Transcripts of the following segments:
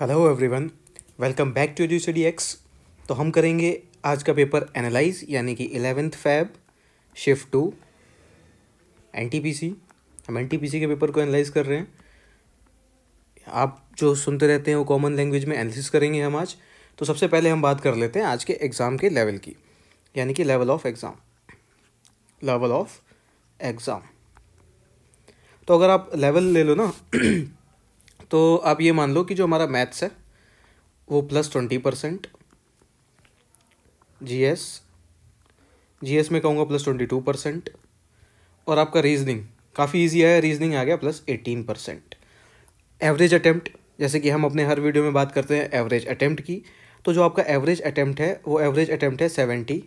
hello everyone welcome back to edu study X तो हम करेंगे आज का पेपर एनालाइज यानी कि eleventh Feb shift two NTPC हम एनटीपीसी के पेपर को एनालाइज कर रहे हैं आप जो सुनते रहते हैं वो कॉमन लैंग्वेज में एनालिसिस करेंगे हम आज तो सबसे पहले हम बात कर लेते हैं आज के एग्ज़ाम के लेवल की यानी कि level of exam level of exam तो अगर आप लेवल ले लो ना तो आप ये मान लो कि जो हमारा मैथ्स है वो plus twenty percent G S G S में कहूँगा प्लस ट्वेंटी टू परसेंट और आपका रीजनिंग काफ़ी इजी है रीजनिंग आ गया plus eighteen percent average attempt जैसे कि हम अपने हर वीडियो में बात करते हैं एवरेज अटैम्प्ट की तो जो आपका एवरेज अटैम्प्ट है वो एवरेज अटैम्प्ट है seventy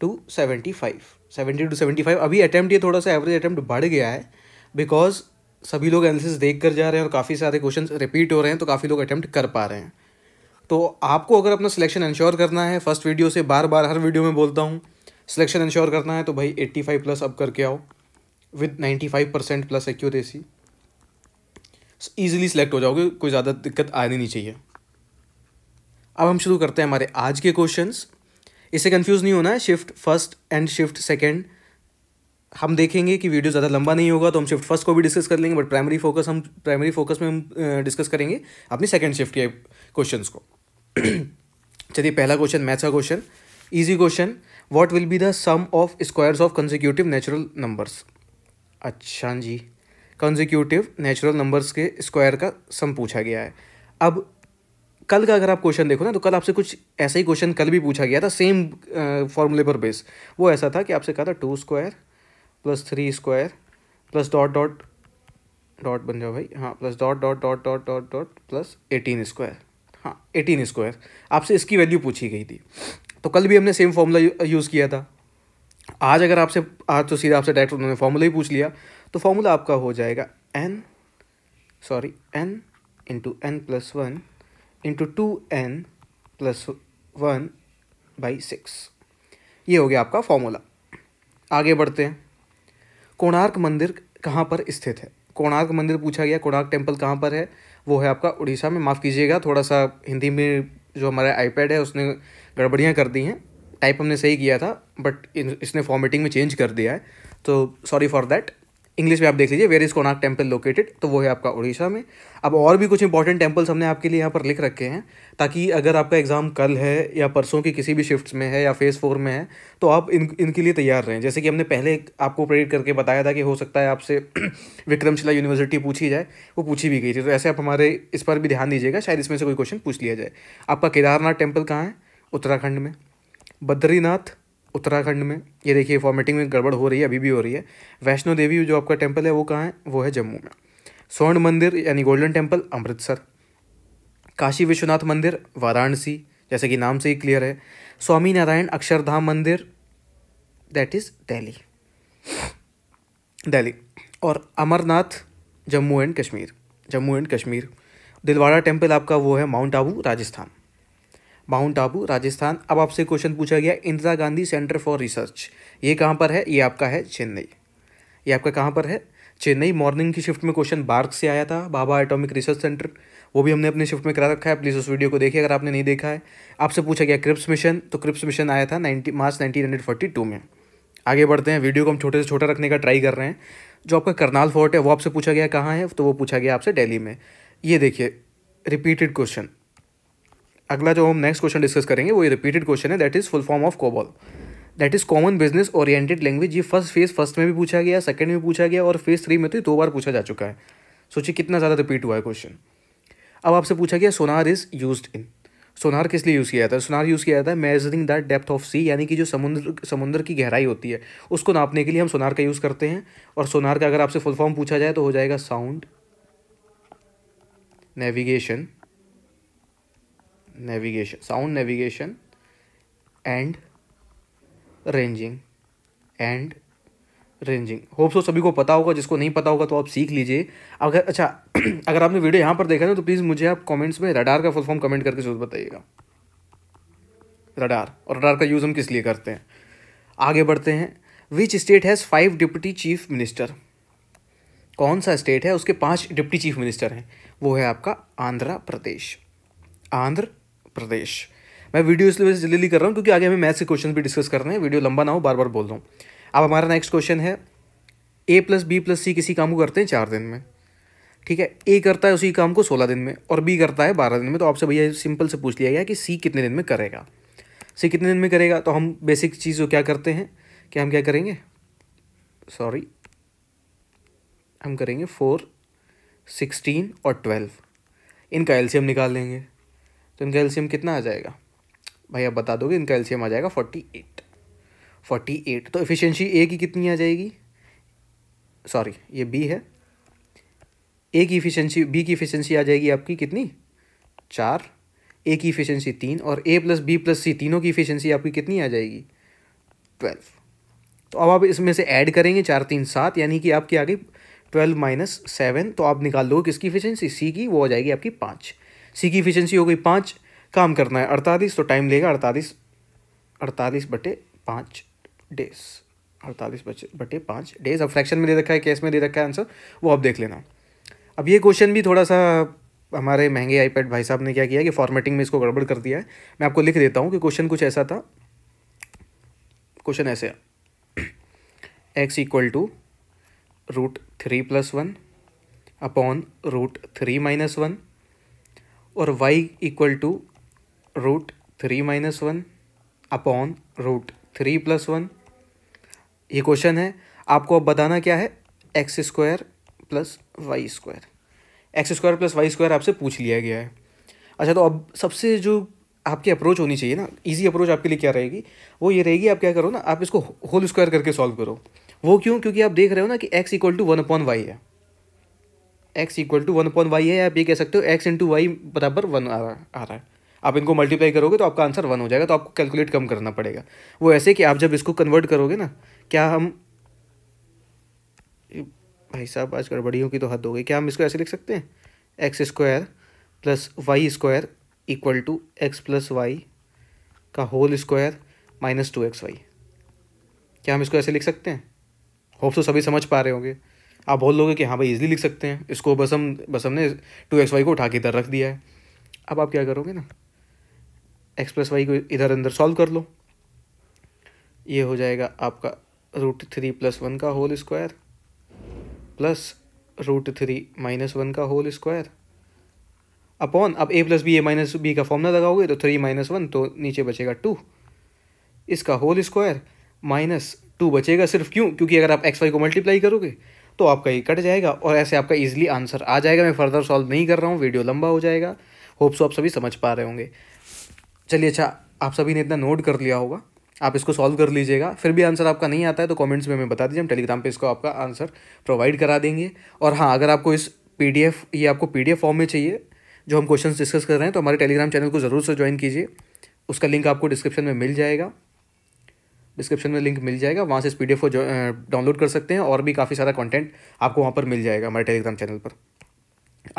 two seventy five seventy two seventy five अभी अटैम्प्ट ये थोड़ा सा एवरेज अटैम्प्ट बढ़ गया है बिकॉज सभी लोग एनालिसिस देख कर जा रहे हैं और काफ़ी सारे क्वेश्चन रिपीट हो रहे हैं तो काफ़ी लोग अटैम्प्ट कर पा रहे हैं तो आपको अगर अपना सिलेक्शन इन्श्योर करना है फर्स्ट वीडियो से बार बार हर वीडियो में बोलता हूँ सिलेक्शन इन्श्योर करना है तो भाई एट्टी फाइव प्लस अप करके आओ with five percent plus accuracy easily select हो जाओगे कोई ज़्यादा दिक्कत आनी नहीं चाहिए अब हम शुरू करते हैं हमारे आज के क्वेश्चंस इसे कंफ्यूज नहीं होना है shift first and shift second हम देखेंगे कि वीडियो ज़्यादा लंबा नहीं होगा तो हम शिफ्ट फर्स्ट को भी डिस्कस कर लेंगे बट प्राइमरी फोकस हम प्राइमरी फोकस में हम डिस्कस करेंगे अपनी सेकेंड शिफ्ट के क्वेश्चन को चलिए पहला क्वेश्चन मैथ्स का question easy question what will be the sum of squares of consecutive natural numbers अच्छा जी कंजिक्यूटिव नेचुरल नंबर्स के स्क्वायर का सम पूछा गया है अब कल का अगर आप क्वेश्चन देखो ना तो कल आपसे कुछ ऐसा ही क्वेश्चन कल भी पूछा गया था सेम फॉर्मूले पर बेस वो ऐसा था कि आपसे कहा था two square plus three square plus dot dot dot बन जाओ भाई हाँ plus dot dot dot dot dot dot plus eighteen square हाँ एटीन स्क्वायर आपसे इसकी वैल्यू पूछी गई थी तो कल भी हमने सेम फॉर्मूला यूज़ किया था आज अगर आपसे आज तो सीधा आपसे डायरेक्ट उन्होंने फॉर्मूला ही पूछ लिया तो फॉर्मूला आपका हो जाएगा n sorry n into n plus one into two n plus one by six ये हो गया आपका फॉर्मूला आगे बढ़ते हैं कोणार्क मंदिर कहाँ पर स्थित है कोणार्क मंदिर पूछा गया कोणार्क टेम्पल कहाँ पर है वो है आपका उड़ीसा में माफ़ कीजिएगा थोड़ा सा हिंदी में जो हमारा आईपैड है उसने गड़बड़ियाँ कर दी हैं टाइप हमने सही किया था बट इसने फॉर्मेटिंग में चेंज कर दिया है तो सॉरी फॉर दैट इंग्लिश में आप देख लीजिए where is Konark temple located तो वो है आपका उड़ीसा में अब और भी कुछ इंपॉर्टेंट टेम्पल्स हमने आपके लिए यहाँ पर लिख रखे हैं ताकि अगर आपका एग्ज़ाम कल है या परसों की किसी भी शिफ्ट में है या फेज़ फोर में है तो आप इन इनके लिए तैयार रहें जैसे कि हमने पहले आपको प्रेरित करके बताया था कि हो सकता है आपसे विक्रमशिला यूनिवर्सिटी पूछी जाए वो पूछी भी गई थी तो ऐसे आप हमारे इस पर भी ध्यान दीजिएगा शायद इसमें से कोई क्वेश्चन पूछ लिया जाए आपका केदारनाथ टेम्पल कहाँ है उत्तराखंड में बद्रीनाथ उत्तराखंड में ये देखिए फॉर्मेटिंग में गड़बड़ हो रही है अभी भी हो रही है वैष्णो देवी जो आपका टेम्पल है वो कहाँ है वो है जम्मू में स्वर्ण मंदिर यानी गोल्डन टेम्पल अमृतसर काशी विश्वनाथ मंदिर वाराणसी जैसे कि नाम से ही क्लियर है स्वामी नारायण अक्षरधाम मंदिर दैट इज़ दिल्ली दिल्ली और Amarnath Jammu and Kashmir Jammu and Kashmir Dilwara temple आपका वो है माउंट आबू राजस्थान माउंट आबू राजस्थान अब आपसे क्वेश्चन पूछा गया Indira Gandhi centre for research ये कहाँ पर है ये आपका है चेन्नई ये आपका कहाँ पर है चेन्नई मॉर्निंग की शिफ्ट में क्वेश्चन बार्क से आया था बाबा एटॉमिक रिसर्च सेंटर वो भी हमने अपने शिफ्ट में करा रखा है प्लीज़ उस वीडियो को देखिए अगर आपने नहीं देखा है आपसे पूछा गया क्रिप्स मिशन तो क्रिप्स मिशन आया था नाइनटी मार्च नाइनटीन में आगे बढ़ते हैं वीडियो को हम छोटे से छोटा रखने का ट्राई कर रहे हैं जो आपका करनाल फोर्ट है वो आपसे पूछा गया कहाँ है तो वो पूछा गया आपसे डेली में ये देखिए रिपीटेड क्वेश्चन अगला जो हम नेक्स्ट क्वेश्चन डिस्कस करेंगे वो रिपीटेड क्वेश्चन है that is full form of COBOL that is common business oriented language ये फर्स्ट फेज फर्स्ट में भी पूछा गया सेकंड में पूछा गया और फेज थ्री में तो ये दो बार पूछा जा चुका है सोचिए कितना ज़्यादा रिपीट हुआ है क्वेश्चन अब आपसे पूछा गया सोनार इज़ यूज इन सोनार किस लिए यूज़ किया जाता है सोनार यूज़ किया जाता है measuring the depth of sea यानी कि जो समुद्र समुद्र की गहराई होती है उसको नापने के लिए हम सोनार का यूज़ करते हैं और सोनार का अगर आपसे फुल फॉर्म पूछा जाए तो हो जाएगा sound navigation navigation sound navigation and ranging and ranging hope so सभी को पता होगा जिसको नहीं पता होगा तो आप सीख लीजिए अगर अच्छा अगर आपने वीडियो यहाँ पर देखा ना तो प्लीज़ मुझे आप कमेंट्स में रडार का फुल फॉर्म कमेंट करके जरूर बताइएगा रडार और रडार का यूज़ हम किस लिए करते हैं आगे बढ़ते हैं which state has five deputy chief minister कौन सा स्टेट है उसके पांच डिप्टी चीफ मिनिस्टर हैं वो है आपका आंध्र प्रदेश आंध्र प्रदेश मैं वीडियो इसलिए वैसे जल्दी कर रहा हूँ क्योंकि आगे हमें मैथ्स के क्वेश्चन भी डिस्कस करने हैं वीडियो लंबा ना हो बार बार बोल रहा हूँ अब हमारा नेक्स्ट क्वेश्चन है A plus B plus C किसी काम को करते हैं चार दिन में ठीक है ए करता है उसी काम को सोलह दिन में और बी करता है बारह दिन में तो आपसे भैया सिंपल से पूछ लिया गया कि सी कितने दिन में करेगा सी कितने दिन में करेगा तो हम बेसिक चीज़ को क्या करते हैं कि हम क्या करेंगे सॉरी हम करेंगे फोर सिक्सटीन और ट्वेल्व इनका एलसीएम निकाल लेंगे तो इनका एल्शियम कितना आ जाएगा भाई आप बता दोगे इनका एल्शियम आ जाएगा फोर्टी एट फोर्टी एट तो एफिशिएंसी ए की कितनी आ जाएगी सॉरी ये बी है ए की इफिशेंसी बी की इफिशेंसी आ जाएगी आपकी कितनी चार ए की इफिशेंसी तीन और A plus B plus C तीनों की इफिशियंसी आपकी कितनी आ जाएगी ट्वेल्व तो अब आप इसमें से ऐड करेंगे चार तीन सात यानी कि आपकी आ गई ट्वेल्व माइनस सेवन तो आप निकाल दो किसकी इफिशियंसी सी की वो आ जाएगी आपकी पाँच सी की इफिशेंसी हो गई पाँच काम करना है अड़तालीस तो टाइम लेगा अड़तालीस अड़तालीस बटे पाँच डेज अड़तालीस बचे बटे पाँच डेज अब फ्रैक्शन में दे रखा है कैश में दे रखा है आंसर वो आप देख लेना अब ये क्वेश्चन भी थोड़ा सा हमारे महंगे आईपैड भाई साहब ने क्या किया कि फॉर्मेटिंग में इसको गड़बड़ कर दिया है मैं आपको लिख देता हूँ कि क्वेश्चन कुछ ऐसा था क्वेश्चन ऐसे x equal to root three plus one upon root three minus one और y equal to root three minus one upon root three plus one ये क्वेश्चन है आपको अब बताना क्या है x square plus y square x square plus y square आपसे पूछ लिया गया है अच्छा तो अब सबसे जो आपकी अप्रोच होनी चाहिए ना इजी अप्रोच आपके लिए क्या रहेगी वो ये रहेगी आप क्या करो ना आप इसको होल स्क्वायर करके सॉल्व करो वो क्यों क्योंकि आप देख रहे हो ना कि x equal to one upon y है x equal to one upon y है या आप ये कह सकते हो एक्स इंटू वाई बराबर वन आ रहा आ रहा है आप इनको मल्टीप्लाई करोगे तो आपका आंसर वन हो जाएगा तो आपको कैलकुलेट कम करना पड़ेगा वो ऐसे कि आप जब इसको कन्वर्ट करोगे ना क्या हम भाई साहब आज गड़बड़ियों की तो हद हो गई क्या हम इसको ऐसे लिख सकते हैं x square plus y square equal to x plus y का whole square minus two x y क्या हम इसको ऐसे लिख सकते हैं होप तो सभी समझ पा रहे होंगे आप बोल लोगे कि हाँ भाई इजीली लिख सकते हैं इसको बस हम बस हमने टू एक्स वाई को उठा के इधर रख दिया है अब आप क्या करोगे ना एक्स प्लस वाई को इधर अंदर सॉल्व कर लो ये हो जाएगा आपका रूट थ्री प्लस वन का whole square plus root three minus one का होल स्क्वायर अपॉन अब A plus B A minus B का फॉर्मूला लगाओगे तो थ्री माइनस वन तो नीचे बचेगा टू इसका होल स्क्वायर माइनस टू बचेगा सिर्फ क्यों क्योंकि अगर आप एक्स वाई को मल्टीप्लाई करोगे तो आपका ये कट जाएगा और ऐसे आपका ईजिली आंसर आ जाएगा मैं फर्दर सॉल्व नहीं कर रहा हूँ वीडियो लंबा हो जाएगा होप्स आप सभी समझ पा रहे होंगे चलिए अच्छा आप सभी ने इतना नोट कर लिया होगा आप इसको सॉल्व कर लीजिएगा फिर भी आंसर आपका नहीं आता है तो कमेंट्स में हमें बता दीजिए हम टेलीग्राम पे इसको आपका आंसर प्रोवाइड करा देंगे और हाँ अगर आपको इस पीडीएफ ये आपको पीडीएफ फॉर्म में चाहिए जो हम क्वेश्चन डिस्कस कर रहे हैं तो हमारे टेलीग्राम चैनल को ज़रूर से ज्वाइन कीजिए उसका लिंक आपको डिस्क्रिप्शन में मिल जाएगा डिस्क्रिप्शन में लिंक मिल जाएगा वहाँ से इस पी को डाउनलोड कर सकते हैं और भी काफ़ी सारा कंटेंट आपको वहाँ पर मिल जाएगा हमारे टेलीग्राम चैनल पर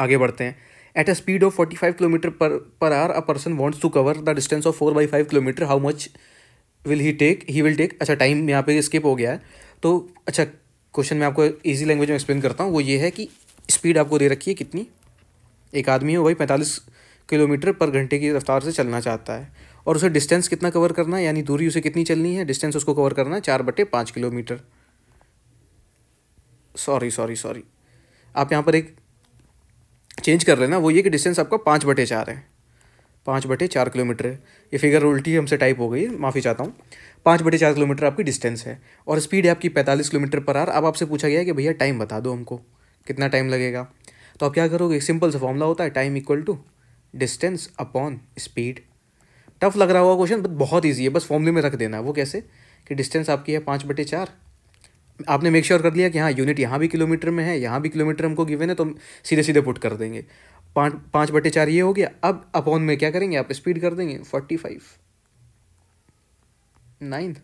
आगे बढ़ते हैं at a speed of forty five kilometre per per hour a person wants to cover the distance of four by five kilometre how much will he take he will take अच्छा time यहाँ पे skip हो गया है तो अच्छा question मैं आपको ईजी लैंग्वेज में एक्सप्लेन करता हूँ वो ये है कि स्पीड आपको दे रखी है कितनी एक आदमी है वही पैंतालीस किलोमीटर पर घंटे की रफ्तार से चलना चाहता है और उसे डिस्टेंस कितना कवर करना है यानी दूरी उसे कितनी चलनी है डिस्टेंस उसको कवर करना है चार बटे पाँच किलोमीटर सॉरी सॉरी सॉरी आप यहाँ पर एक चेंज कर रहे ना वो ये कि डिस्टेंस आपका पाँच बटे चार है पाँच बटे चार किलोमीटर है ये फिगर उल्टी हमसे टाइप हो गई है माफ़ी चाहता हूँ पाँच बटे चार किलोमीटर आपकी डिस्टेंस है और स्पीड है आपकी पैंतालीस किलोमीटर पर आर अब आपसे पूछा गया है कि भैया टाइम बता दो हमको कितना टाइम लगेगा तो आप क्या करोगे सिंपल सा फॉर्मूला होता है time equal to distance upon speed tough लग रहा हुआ क्वेश्चन बट बहुत ईजी है बस फॉर्मली में रख देना है वो कैसे कि डिस्टेंस आपकी है पाँच बटे चार आपने मेक श्योर sure कर लिया कि हाँ यूनिट यहाँ भी किलोमीटर में है यहाँ भी किलोमीटर हमको गिवन है तो हम सीधे सीधे पुट कर देंगे पाँच पाँच बटे चार ये हो गया अब अपॉन में क्या करेंगे आप स्पीड कर देंगे फोर्टी फाइव नाइन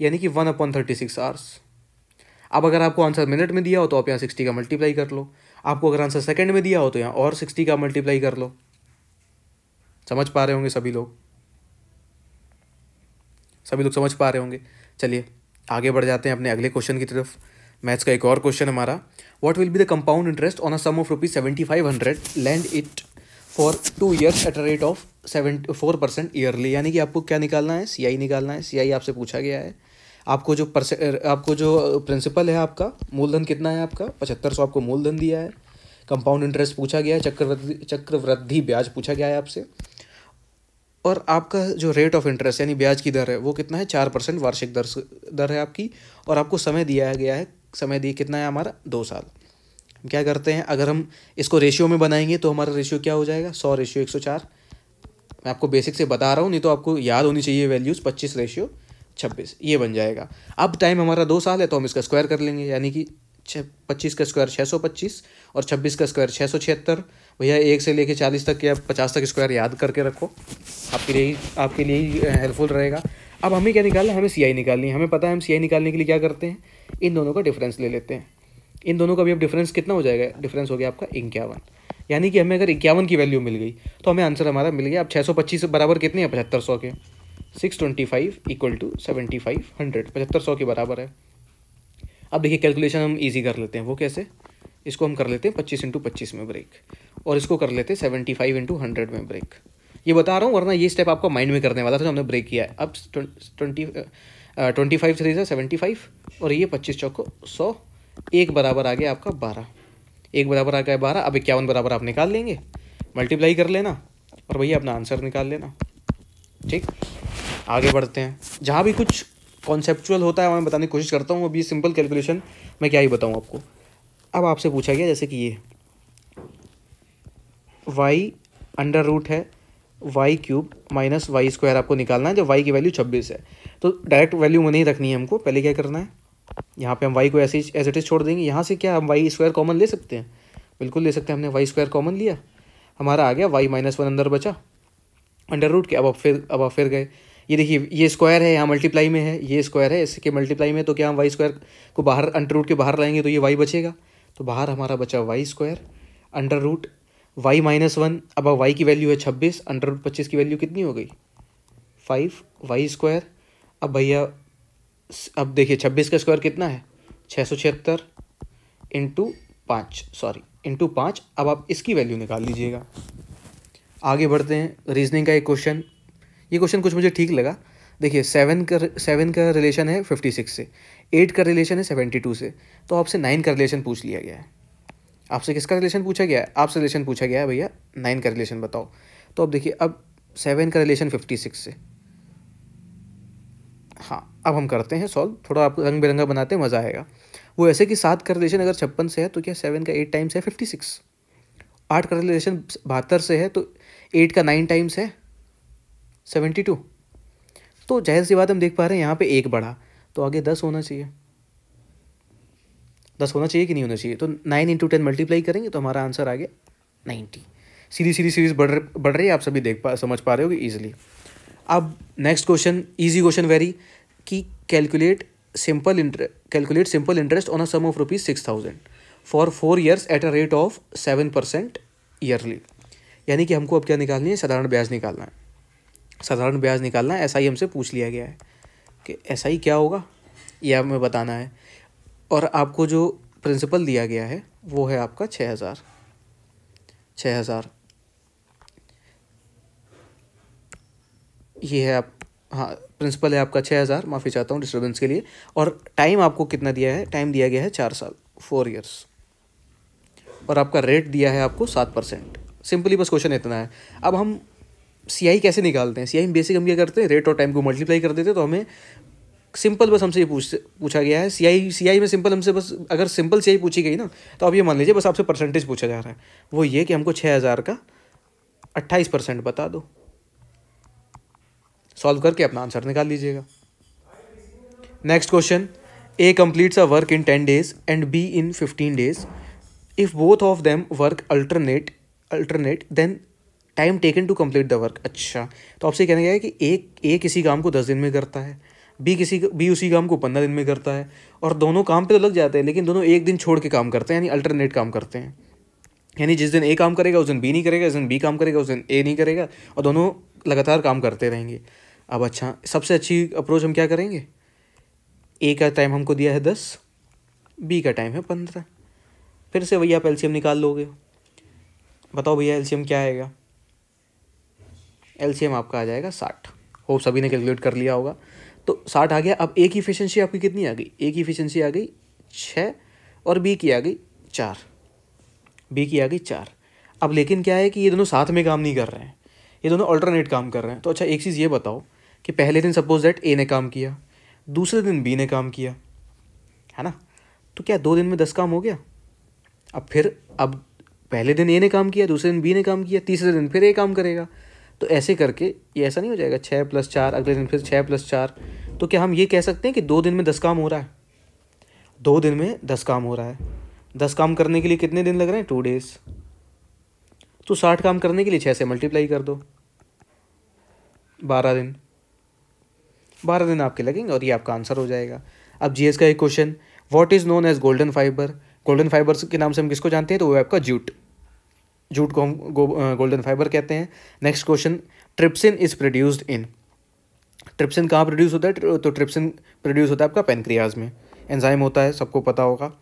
यानी कि one upon thirty six hours अब अगर आपको आंसर मिनट में दिया हो तो आप यहाँ सिक्सटी का मल्टीप्लाई कर लो आपको अगर आंसर सेकंड में दिया हो तो यहाँ और सिक्सटी का मल्टीप्लाई कर लो समझ पा रहे होंगे सभी लोग सभी लोग समझ पा रहे होंगे चलिए आगे बढ़ जाते हैं अपने अगले क्वेश्चन की तरफ मैथ्स का एक और क्वेश्चन हमारा what will be the compound interest on a sum of rupees seventy five hundred lend it for two years at a rate of seven four percent yearly यानी कि आपको क्या निकालना है सी आई निकालना है सी आई आपसे पूछा गया है आपको जो परसेंट आपको जो प्रिंसिपल है आपका मूलधन कितना है आपका पचहत्तर सौ आपको मूलधन दिया है कंपाउंड इंटरेस्ट पूछा गया है चक्रवृद्धि चक्रवृद्धि ब्याज पूछा गया है आपसे और आपका जो रेट ऑफ इंटरेस्ट यानी ब्याज की दर है वो कितना है चार परसेंट वार्षिक दर दर है आपकी और आपको समय दिया गया है समय दिए कितना है हमारा दो साल हम क्या करते हैं अगर हम इसको रेशियो में बनाएंगे तो हमारा रेशियो क्या हो जाएगा सौ रेशियो एक सौ चार मैं आपको बेसिक से बता रहा हूँ नहीं तो आपको याद होनी चाहिए वैल्यूज़ पच्चीस रेशियो छब्बीस ये बन जाएगा अब टाइम हमारा दो साल है तो हम इसका स्क्वायर कर लेंगे यानी कि छः पच्चीस का स्क्वायर छः सौ पच्चीस और छब्बीस का स्क्वायर छः सौ छिहत्तर भैया एक से लेके चालीस तक या पचास तक स्क्वायर याद करके रखो आपके लिए ही आपके लिए ही हेल्पफुल रहेगा अब हमें क्या निकालना है हमें सी आई निकालनी है हमें पता है हम सी आई निकालने के लिए क्या करते हैं इन दोनों का डिफरेंस ले लेते हैं इन दोनों का भी अब डिफरेंस कितना हो जाएगा डिफरेंस हो गया आपका इक्यावन यानी कि हमें अगर इक्यावन की वैल्यू मिल गई तो हमें आंसर हमारा मिल गया अब छः सौ पच्चीस बराबर कितने हैं पचहत्तर सौ के six twenty five equal to seventy five hundred पचहत्तर सौ के बराबर है अब देखिए कैलकुलेशन हम ईजी कर लेते हैं वो कैसे इसको हम कर लेते हैं पच्चीस इंटू पच्चीस में ब्रेक और इसको कर लेते हैं सेवेंटी फाइव इंटू हंड्रेड में ब्रेक ये बता रहा हूँ वरना ये स्टेप आपका माइंड में करने वाला था जो हमने ब्रेक किया है अब ट्वेंटी ट्वेंटी फाइव थ्री से सेवेंटी फाइव और ये पच्चीस चौको सौ एक बराबर आ गया आपका बारह एक बराबर आ गया बारह अब इक्यावन बराबर आप निकाल लेंगे मल्टीप्लाई कर लेना और भैया अपना आंसर निकाल लेना ठीक आगे बढ़ते हैं जहाँ भी कुछ कॉन्सेप्चुअल होता है मैं बताने की कोशिश करता हूँ अभी सिंपल कैलकुलेशन मैं क्या ही बताऊँ आपको अब आपसे पूछा गया जैसे कि ये वाई अंडर रूट है y cube minus y square आपको निकालना है जब वाई की वैल्यू छब्बीस है तो डायरेक्ट वैल्यू में नहीं रखनी है हमको पहले क्या करना है यहाँ पे हम वाई को ऐसे एज इट इज़ छोड़ देंगे यहाँ से क्या हम वाई स्क्वायर कॉमन ले सकते हैं बिल्कुल ले सकते हैं हमने वाई स्क्वायर कॉमन लिया हमारा आ गया वाई माइनस वन अंदर बचा अंडर रूट के अब अब फिर अब आप फिर गए ये देखिए ये स्क्वायर है यहाँ मल्टीप्लाई में है ये स्क्वायर है इसके मल्टीप्लाई में तो क्या हम वाई स्क्वायर को बाहर अंडर रूट के बाहर लाएंगे तो ये वाई बचेगा तो बाहर हमारा बचा y square under root y minus one अब वाई की वैल्यू है छब्बीस अंडर रूट पच्चीस की वैल्यू कितनी हो गई फाइव वाई स्क्वायर अब भैया अब देखिए छब्बीस का स्क्वायर कितना है छः सौ छिहत्तर इंटू पाँच सॉरी इंटू पाँच अब आप इसकी वैल्यू निकाल लीजिएगा आगे बढ़ते हैं रीजनिंग का एक क्वेश्चन ये क्वेश्चन कुछ मुझे ठीक लगा देखिए सेवन का सेवन का रिलेशन है फिफ्टी सिक्स से एट का रिलेशन है सेवेंटी टू से तो आपसे नाइन का रिलेशन पूछ लिया गया है आपसे किसका रिलेशन पूछा गया है आपसे रिलेशन पूछा गया है भैया नाइन का रिलेशन बताओ तो अब देखिए अब सेवन का रिलेशन फिफ्टी सिक्स से हाँ अब हम करते हैं सॉल्व थोड़ा आप रंग बिरंगा बनाते हैं मज़ा आएगा वो ऐसे कि सात का रिलेशन अगर छप्पन से है तो क्या सेवन का एट टाइम्स है फिफ्टी सिक्स आठ का रिलेशन बहत्तर से है तो एट का नाइन टाइम्स है सेवेंटी टू तो जाहिर सी बात हम देख पा रहे हैं यहाँ पे एक बढ़ा तो आगे दस होना चाहिए दस होना चाहिए कि नहीं होना चाहिए तो नाइन इंटू टेन मल्टीप्लाई करेंगे तो हमारा आंसर आ गया नाइन्टी सीधी सीधी सीरीज बढ़ बढ़ रही है आप सभी देख पा समझ पा रहे होगे ईजिली अब next question easy question very कि calculate simple interest calculate simple interest on a sum of rupees six thousand for four years at a rate of seven percent yearly यानी कि हमको अब क्या निकालनी है साधारण ब्याज निकालना है साधारण ब्याज निकालना है आई हमसे पूछ लिया गया है कि ऐसा ही क्या होगा यह हमें बताना है और आपको जो प्रिंसिपल दिया गया है वो है आपका छः हज़ार छः हज़ार ये है आप हाँ प्रिंसिपल है आपका छः हज़ार माफ़ी चाहता हूँ डिस्टर्बेंस के लिए और टाइम आपको कितना दिया है टाइम दिया गया है चार साल फोर ईयर्स और आपका रेट दिया है आपको सात परसेंट सिंपली बस क्वेश्चन इतना है अब हम सी कैसे निकालते हैं सी में बेसिक हम क्या करते हैं रेट और टाइम को मल्टीप्लाई कर देते हैं तो हमें सिंपल बस हमसे ये पूछ पूछा गया है सी आई सी आई में सिंपल हमसे बस अगर सिंपल सी आई पूछी गई ना तो आप ये मान लीजिए बस आपसे परसेंटेज पूछा जा रहा है वो ये कि हमको छः हज़ार का अट्ठाईस परसेंट बता दो सॉल्व करके अपना आंसर निकाल लीजिएगा next question A completes a work in ten days and B in fifteen days if both of them work alternate alternate then time taken to complete the work अच्छा तो आपसे कहना गया है कि एक ए किसी काम को दस दिन में करता है बी किसी बी उसी काम को पंद्रह दिन में करता है और दोनों काम पे तो लग जाते हैं लेकिन दोनों एक दिन छोड़ के काम करते हैं यानी अल्टरनेट काम करते हैं यानी जिस दिन ए काम करेगा उस दिन बी नहीं करेगा उस दिन बी काम करेगा उस दिन ए नहीं करेगा और दोनों लगातार काम करते रहेंगे अब अच्छा सबसे अच्छी अप्रोच हम क्या करेंगे ए का टाइम हमको दिया है दस बी का टाइम है पंद्रह फिर से भैया आप एल्शियम निकाल लोगे बताओ भैया एल्शियम क्या आएगा एल आपका आ जाएगा साठ होप सभी ने कैलकुलेट कर लिया होगा तो साठ आ गया अब ए की इफिशेंसी आपकी कितनी आ गई ए की इफिशेंसी आ गई छः और बी की आ गई चार बी की आ गई चार अब लेकिन क्या है कि ये दोनों साथ में काम नहीं कर रहे हैं ये दोनों अल्टरनेट काम कर रहे हैं तो अच्छा एक चीज़ ये बताओ कि पहले दिन सपोज दैट ए ने काम किया दूसरे दिन बी ने काम किया है ना तो क्या दो दिन में दस काम हो गया अब फिर अब पहले दिन ए ने काम किया दूसरे दिन बी ने काम किया तीसरे दिन फिर ए काम करेगा तो ऐसे करके ये ऐसा नहीं हो जाएगा छः प्लस चार अगले दिन फिर छः प्लस चार तो क्या हम ये कह सकते हैं कि दो दिन में दस काम हो रहा है दो दिन में दस काम हो रहा है दस काम करने के लिए कितने दिन लग रहे हैं टू डेज तो साठ काम करने के लिए छः से मल्टीप्लाई कर दो बारह दिन बारह दिन आपके लगेंगे और ये आपका आंसर हो जाएगा अब जीएस का एक question what is known as golden fibre golden fibres के नाम से हम किसको जानते हैं तो वो आपका जूट जूट को हम गोल्डन फाइबर कहते हैं next question trypsin is produced in trypsin कहाँ प्रोड्यूस होता है तो ट्रिप्सिन प्रोड्यूस होता है आपका पेनक्रियाज में एंजाइम होता है सबको पता होगा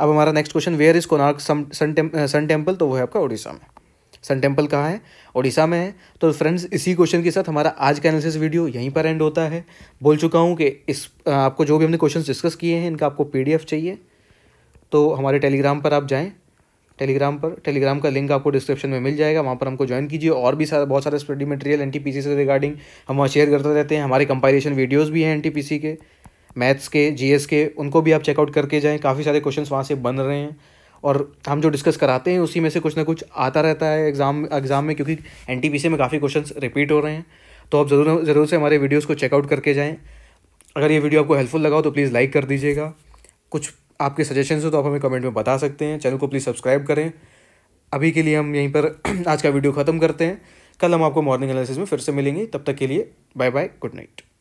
अब हमारा next question where is Konark sun temple तो वो है आपका उड़ीसा में सन टेम्पल कहाँ है उड़ीसा में है तो फ्रेंड्स इसी क्वेश्चन के साथ हमारा आज का एनालिसिस वीडियो यहीं पर एंड होता है बोल चुका हूँ कि इस आपको जो भी हमने क्वेश्चन डिस्कस किए हैं इनका आपको एफ चाहिए तो हमारे टेलीग्राम पर आप जाएँ टेलीग्राम पर टेलीग्राम का लिंक आपको डिस्क्रिप्शन में मिल जाएगा वहाँ पर हमको ज्वाइन कीजिए और भी सारे बहुत सारे स्टडी मटेरियल एन टी से रिगार्डिंग हम वहाँ शेयर करते रहते हैं हमारे कंपाइलेशन वीडियोज़ भी हैं एन के मैथ्स के जी के उनको भी आप चेकआउट करके जाएँ काफ़ी सारे क्वेश्चन वहाँ से बन रहे हैं और हम जो डिस्कस कराते हैं उसी में से कुछ ना कुछ आता रहता है एग्ज़ाम एग्ज़ाम में क्योंकि एन में काफ़ी क्वेश्चन रिपीट हो रहे हैं तो आप ज़रूर ज़रूर से हमारे वीडियोज़ को चेकआउट करके जाएँ अगर ये वीडियो आपको हेल्पफुल लगा हो तो प्लीज़ लाइक कर दीजिएगा कुछ आपके सजेशन हो तो आप हमें कमेंट में बता सकते हैं चैनल को प्लीज़ सब्सक्राइब करें अभी के लिए हम यहीं पर आज का वीडियो ख़त्म करते हैं कल हम आपको मॉर्निंग एनालिसिस में फिर से मिलेंगे तब तक के लिए बाय बाय गुड नाइट